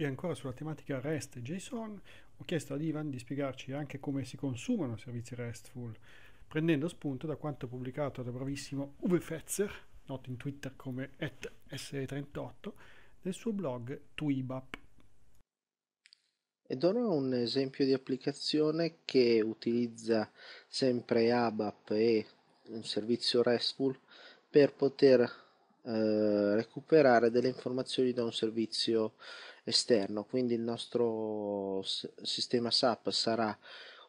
E ancora sulla tematica REST e JSON, ho chiesto ad Ivan di spiegarci anche come si consumano servizi RESTful, prendendo spunto da quanto pubblicato dal bravissimo Uwe Fetzer, noto in Twitter come S38, nel suo blog Tuibap. Ed ora un esempio di applicazione che utilizza sempre ABAP e un servizio RESTful per poter eh, recuperare delle informazioni da un servizio esterno quindi il nostro sistema SAP sarà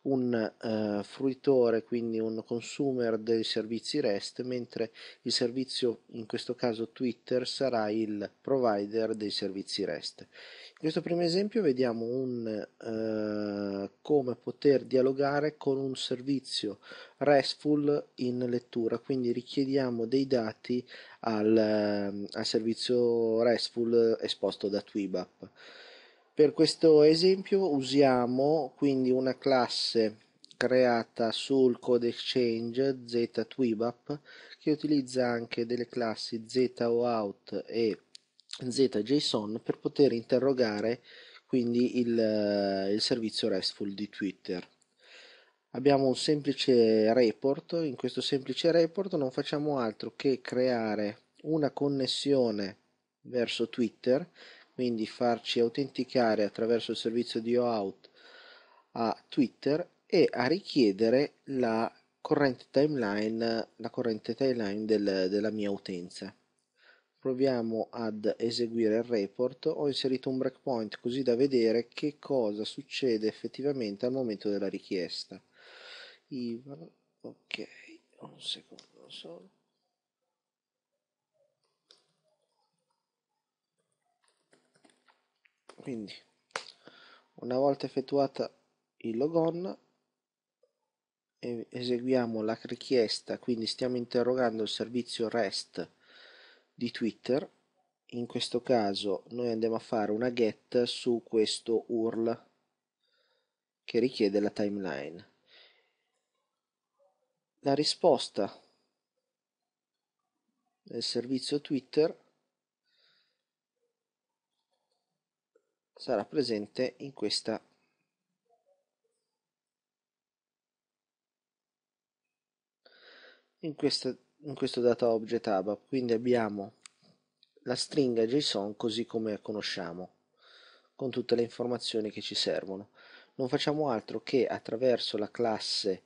un eh, fruitore, quindi un consumer dei servizi REST, mentre il servizio, in questo caso Twitter, sarà il provider dei servizi REST. In questo primo esempio vediamo un, eh, come poter dialogare con un servizio RESTful in lettura, quindi richiediamo dei dati al, ehm, al servizio RESTful esposto da Twibap. Per questo esempio usiamo quindi una classe creata sul code exchange ztwebApp che utilizza anche delle classi zout e zjson per poter interrogare quindi il, eh, il servizio RESTful di Twitter abbiamo un semplice report in questo semplice report non facciamo altro che creare una connessione verso Twitter quindi farci autenticare attraverso il servizio di OAuth a Twitter e a richiedere la corrente timeline, la corrente timeline del, della mia utenza. Proviamo ad eseguire il report, ho inserito un breakpoint così da vedere che cosa succede effettivamente al momento della richiesta. Ivan, ok, un secondo solo. quindi una volta effettuata il logon eseguiamo la richiesta quindi stiamo interrogando il servizio REST di Twitter in questo caso noi andiamo a fare una get su questo URL che richiede la timeline la risposta del servizio Twitter sarà presente in questa in questo, in questo data object ABAP quindi abbiamo la stringa JSON così come la conosciamo con tutte le informazioni che ci servono non facciamo altro che attraverso la classe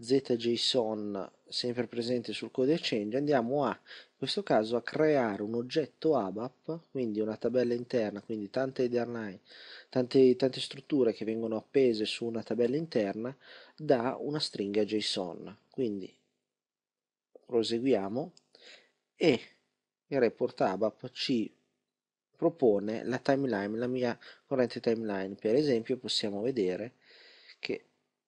zjson sempre presente sul codice change andiamo a in questo caso a creare un oggetto ABAP quindi una tabella interna quindi tante header tante, tante strutture che vengono appese su una tabella interna da una stringa JSON quindi proseguiamo e il report ABAP ci propone la timeline la mia corrente timeline per esempio possiamo vedere che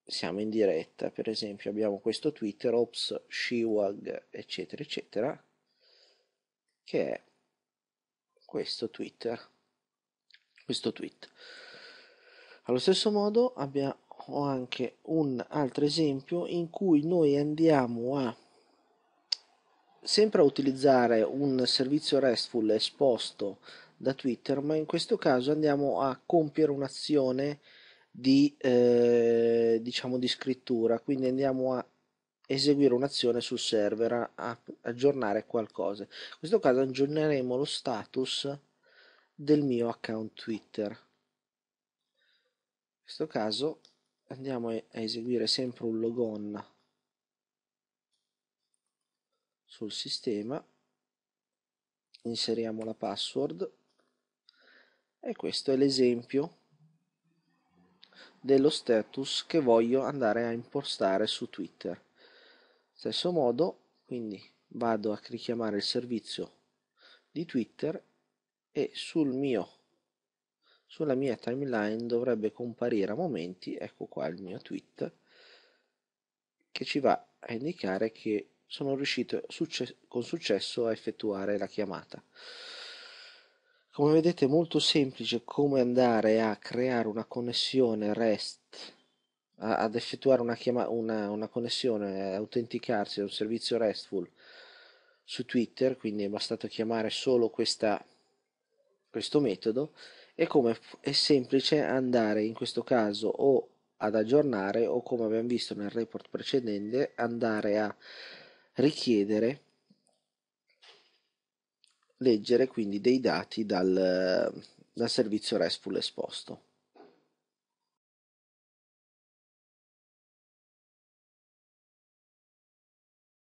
siamo in diretta, per esempio abbiamo questo Twitter, Ops, Shiwag, eccetera, eccetera, che è questo Twitter, questo tweet. Allo stesso modo ho anche un altro esempio in cui noi andiamo a sempre a utilizzare un servizio RESTful esposto da Twitter, ma in questo caso andiamo a compiere un'azione di, eh, diciamo di scrittura, quindi andiamo a eseguire un'azione sul server, a, a aggiornare qualcosa. In questo caso aggiorneremo lo status del mio account Twitter. In questo caso andiamo a eseguire sempre un logon sul sistema, inseriamo la password e questo è l'esempio dello status che voglio andare a impostare su Twitter. Stesso modo, quindi vado a richiamare il servizio di Twitter e sul mio sulla mia timeline dovrebbe comparire a momenti, ecco qua il mio tweet, che ci va a indicare che sono riuscito succe- con successo a effettuare la chiamata come vedete è molto semplice come andare a creare una connessione REST a, ad effettuare una, chiama, una, una connessione, eh, autenticarsi a un servizio RESTful su Twitter, quindi è bastato chiamare solo questa, questo metodo e come è semplice andare in questo caso o ad aggiornare o come abbiamo visto nel report precedente andare a richiedere leggere quindi dei dati dal, eh, dal servizio RESTful esposto.